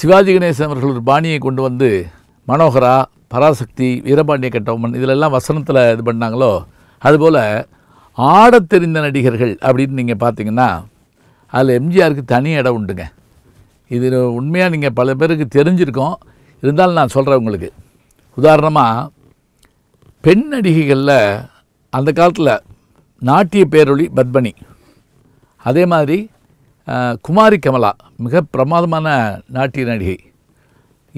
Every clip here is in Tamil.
சிவாஜி கணேசன் அவர்கள் ஒரு பாணியை கொண்டு வந்து மனோகரா பராசக்தி வீரபாண்டிய கட்டவுமன் இதிலெல்லாம் வசனத்தில் இது பண்ணாங்களோ அதுபோல் ஆட தெரிந்த நடிகர்கள் அப்படின்னு நீங்கள் பார்த்தீங்கன்னா அதில் எம்ஜிஆருக்கு தனி இடம் உண்டுங்க இது உண்மையாக நீங்கள் பல பேருக்கு தெரிஞ்சிருக்கோம் இருந்தாலும் நான் சொல்கிறேன் உங்களுக்கு உதாரணமாக பெண் நடிகைகளில் அந்த காலத்தில் நாட்டிய பேரொழி பத்மனி அதே மாதிரி குமாரி கமலா மிக பிரமாதமான நாட்டிய நடிகை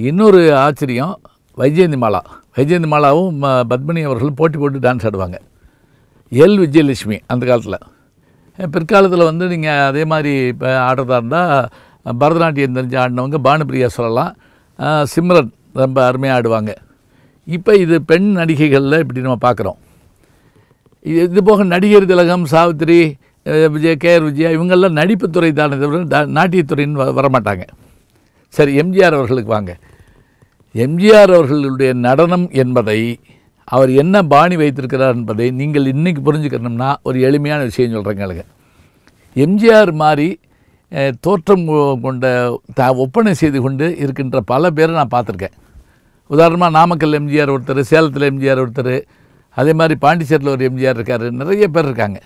இன்னொரு ஆச்சரியம் வைஜயந்தி மாலா வைஜயந்தி மாலாவும் பத்மினி அவர்களும் போட்டி போட்டு டான்ஸ் ஆடுவாங்க எல் விஜயலட்சுமி அந்த காலத்தில் பிற்காலத்தில் வந்து நீங்கள் அதே மாதிரி இப்போ ஆடுறதா இருந்தால் பரதநாட்டியம் தெரிஞ்சு ஆடினவங்க பானுபிரியா சொல்லலாம் சிம்ரன் ரொம்ப அருமையாக ஆடுவாங்க இப்போ இது பெண் நடிகைகளில் இப்படி நம்ம பார்க்குறோம் இது இது போக நடிகர் திலகம் சாவித்திரி விஜய் கே ஆர் விஜயா இவங்கெல்லாம் நடிப்புத்துறை தானே தவிர நாட்டியத்துறைன்னு வரமாட்டாங்க சரி எம்ஜிஆர் அவர்களுக்கு வாங்க எம்ஜிஆர் அவர்களுடைய நடனம் என்பதை அவர் என்ன பாணி வைத்திருக்கிறார் என்பதை நீங்கள் இன்றைக்கி புரிஞ்சுக்கணும்னா ஒரு எளிமையான விஷயம் சொல்கிறேங்களுக்கு எம்ஜிஆர் மாதிரி தோற்றம் கொண்ட த ஒப்பனை செய்து கொண்டு இருக்கின்ற பல பேரை நான் பார்த்துருக்கேன் உதாரணமாக நாமக்கல் எம்ஜிஆர் ஒருத்தர் சேலத்தில் எம்ஜிஆர் ஒருத்தர் அதே மாதிரி பாண்டிச்சேரியில் ஒரு எம்ஜிஆர் இருக்கார் நிறைய பேர் இருக்காங்க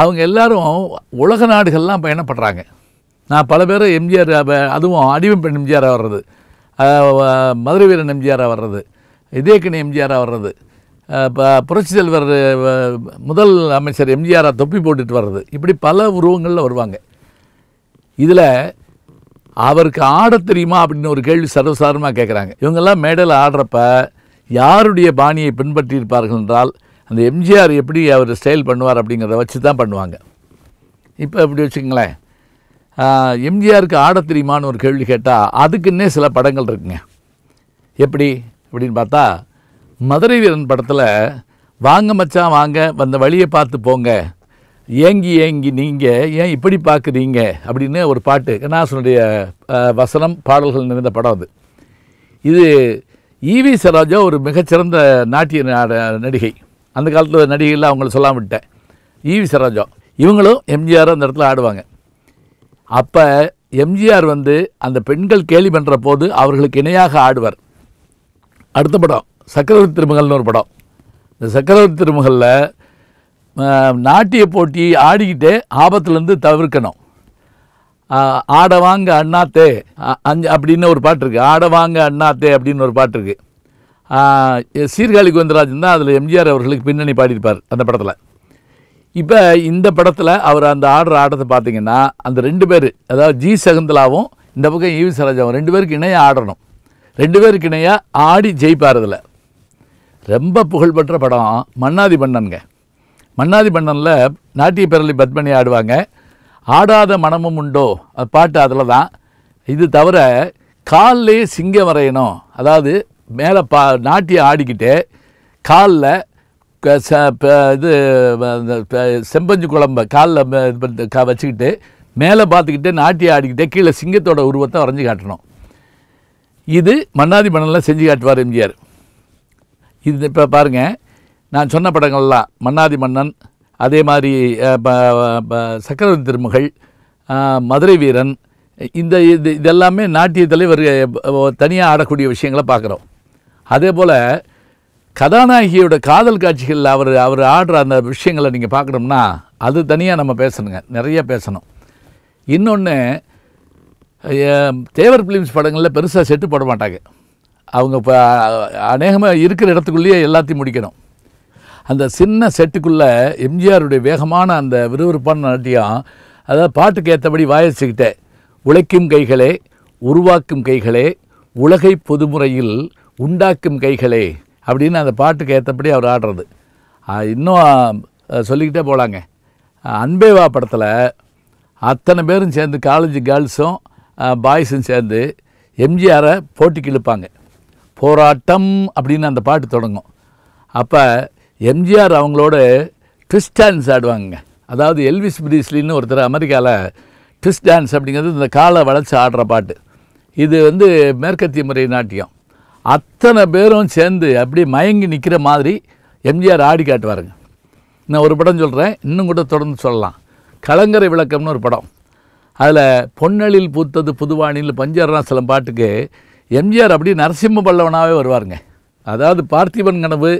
அவங்க எல்லோரும் உலக நாடுகள்லாம் பயணப்படுறாங்க நான் பல பேர் எம்ஜிஆர் அதுவும் அடிவம் பெண் எம்ஜிஆராக வர்றது மதுரை வீரன் எம்ஜிஆராக வர்றது இதயக்கணி எம்ஜிஆராக வர்றது இப்போ புரட்சி செல்வர் முதல் அமைச்சர் எம்ஜிஆராக தொப்பி போட்டுட்டு வர்றது இப்படி பல உருவங்களில் வருவாங்க இதில் அவருக்கு ஆட தெரியுமா அப்படின்னு ஒரு கேள்வி சர்வசாதாரணமாக கேட்குறாங்க இவங்கெல்லாம் மேடையில் ஆடுறப்ப யாருடைய பாணியை பின்பற்றியிருப்பார்கள் என்றால் அந்த எம்ஜிஆர் எப்படி அவர் ஸ்டைல் பண்ணுவார் அப்படிங்கிறத வச்சு தான் பண்ணுவாங்க இப்போ எப்படி வச்சுக்கோங்களேன் எம்ஜிஆருக்கு ஆட தெரியுமான்னு ஒரு கேள்வி கேட்டால் அதுக்குன்னே சில படங்கள் இருக்குங்க எப்படி அப்படின்னு பார்த்தா மதுரை வீரன் படத்தில் வாங்க மச்சான் வாங்க வந்த வழியை பார்த்து போங்க ஏங்கி ஏங்கி நீங்கள் ஏன் இப்படி பார்க்குறீங்க அப்படின்னு ஒரு பாட்டு கண்ணாசனுடைய வசனம் பாடல்கள் நிறைந்த படம் அது இது ஈவி சரோஜா ஒரு மிகச்சிறந்த நாட்டிய நடிகை அந்த காலத்தில் நடிகையில் அவங்கள சொல்லாமல் விட்டேன் ஈவி சரோஜா இவங்களும் எம்ஜிஆர் அந்த இடத்துல ஆடுவாங்க அப்போ எம்ஜிஆர் வந்து அந்த பெண்கள் கேலி பண்ணுற போது அவர்களுக்கு இணையாக ஆடுவார் அடுத்த படம் சக்கரவர்த்தி திருமகள்னு ஒரு படம் இந்த சக்கரவர்த்தி திருமகளில் நாட்டிய போட்டி ஆடிக்கிட்டே ஆபத்துலேருந்து தவிர்க்கணும் ஆட வாங்க அண்ணாத்தே அஞ்சு அப்படின்னு ஒரு பாட்டு இருக்குது ஆட வாங்க அண்ணாத்தே அப்படின்னு ஒரு பாட்டு இருக்குது சீர்காழி கோவிந்தராஜன் தான் அதில் எம்ஜிஆர் அவர்களுக்கு பின்னணி பாடியிருப்பார் அந்த படத்தில் இப்போ இந்த படத்தில் அவர் அந்த ஆடுற ஆட்டத்தை பார்த்தீங்கன்னா அந்த ரெண்டு பேர் அதாவது ஜி சகுந்தலாவும் இந்த பக்கம் ஈவி சரோஜாவும் ரெண்டு பேருக்கு இணையாக ஆடணும் ரெண்டு பேருக்கு இணையாக ஆடி ஜெயிப்பார் அதில் ரொம்ப புகழ்பெற்ற படம் மன்னாதி மன்னன்ங்க மன்னாதி மன்னனில் நாட்டிய பேரலி பத்மணி ஆடுவாங்க ஆடாத மனமும் உண்டோ அது பாட்டு அதில் தான் இது தவிர காலிலே சிங்கம் வரையணும் அதாவது மேலே பா நாட்டியம் ஆடிக்கிட்டு காலில் இது செம்பஞ்சு குழம்ப காலில் இது பண்ணி வச்சுக்கிட்டு மேலே பார்த்துக்கிட்டே நாட்டியம் ஆடிக்கிட்டே கீழே சிங்கத்தோட உருவத்தை வரைஞ்சி காட்டணும் இது மன்னாதி மன்னனில் செஞ்சு காட்டுவார் எம்ஜிஆர் இது இப்போ பாருங்கள் நான் சொன்ன படங்கள்லாம் மன்னாதி மன்னன் அதே மாதிரி சக்கரவர்த்தி திருமகள் மதுரை வீரன் இந்த இது இதெல்லாமே நாட்டியத்தில் இவர் தனியாக ஆடக்கூடிய விஷயங்களை பார்க்குறோம் அதே போல் கதாநாயகியோட காதல் காட்சிகளில் அவர் அவர் ஆடுற அந்த விஷயங்களை நீங்கள் பார்க்கணும்னா அது தனியாக நம்ம பேசணுங்க நிறைய பேசணும் இன்னொன்று தேவர் ஃபிலிம்ஸ் படங்களில் பெருசாக செட்டு போட மாட்டாங்க அவங்க இப்போ அநேகமாக இருக்கிற இடத்துக்குள்ளேயே எல்லாத்தையும் முடிக்கணும் அந்த சின்ன செட்டுக்குள்ளே எம்ஜிஆருடைய வேகமான அந்த விறுவிறுப்பான நாட்டியம் அதாவது பாட்டுக்கு ஏற்றபடி வாயசிக்கிட்டே உழைக்கும் கைகளே உருவாக்கும் கைகளே உலகை பொதுமுறையில் உண்டாக்கும் கைகளே அப்படின்னு அந்த பாட்டுக்கு ஏற்றபடி அவர் ஆடுறது இன்னும் சொல்லிக்கிட்டே போகலாங்க அன்பேவா படத்தில் அத்தனை பேரும் சேர்ந்து காலேஜ் கேர்ள்ஸும் பாய்ஸும் சேர்ந்து எம்ஜிஆரை போட்டிக்கு இழுப்பாங்க போராட்டம் அப்படின்னு அந்த பாட்டு தொடங்கும் அப்போ எம்ஜிஆர் அவங்களோட ட்விஸ்ட் டான்ஸ் ஆடுவாங்க அதாவது எல்விஸ் பிரீஸ்லின்னு ஒருத்தர் அமெரிக்காவில் ட்விஸ்ட் டான்ஸ் அப்படிங்கிறது இந்த காலை வளர்ச்சி ஆடுற பாட்டு இது வந்து மேற்கத்திய முறை நாட்டியம் அத்தனை பேரும் சேர்ந்து அப்படி மயங்கி நிற்கிற மாதிரி எம்ஜிஆர் ஆடி காட்டுவாருங்க நான் ஒரு படம் சொல்கிறேன் இன்னும் கூட தொடர்ந்து சொல்லலாம் கலங்கரை விளக்கம்னு ஒரு படம் அதில் பொன்னலில் பூத்தது புதுவாணியில் பஞ்சரணாசலம் பாட்டுக்கு எம்ஜிஆர் அப்படி நரசிம்ம பல்லவனாகவே வருவாருங்க அதாவது பார்த்திபன் கனவு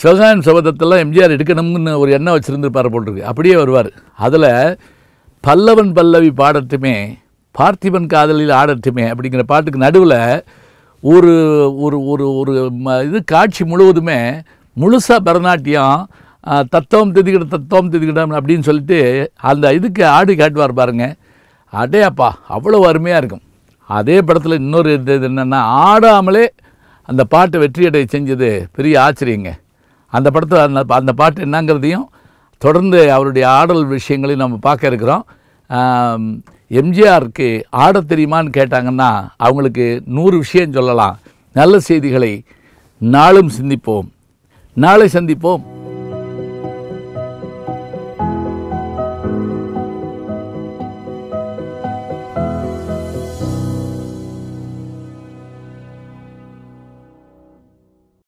சிவகாயன் சபதத்தெல்லாம் எம்ஜிஆர் எடுக்கணும்னு ஒரு எண்ணம் வச்சுருந்துருப்பார் போட்டிருக்கு அப்படியே வருவார் அதில் பல்லவன் பல்லவி பாடட்டுமே பார்த்திபன் காதலில் ஆடட்டுமே அப்படிங்கிற பாட்டுக்கு நடுவில் ஒரு ஒரு ஒரு ஒரு இது காட்சி முழுவதுமே முழுசாக பரதநாட்டியம் தத்துவம் திதிக்கிட தத்துவம் திதிக்கிடம் அப்படின்னு சொல்லிட்டு அந்த இதுக்கு ஆடி காட்டுவார் பாருங்க அடே அப்பா அவ்வளோ அருமையாக இருக்கும் அதே படத்தில் இன்னொரு இது என்னென்னா ஆடாமலே அந்த பாட்டு வெற்றியடை செஞ்சது பெரிய ஆச்சரியங்க அந்த படத்தில் அந்த அந்த பாட்டு என்னங்கிறதையும் தொடர்ந்து அவருடைய ஆடல் விஷயங்களையும் நம்ம பார்க்க இருக்கிறோம் எம்ஜிஆருக்கு ஆட தெரியுமான்னு கேட்டாங்கன்னா அவங்களுக்கு நூறு விஷயம் சொல்லலாம் நல்ல செய்திகளை நாளும் சிந்திப்போம் நாளை சந்திப்போம்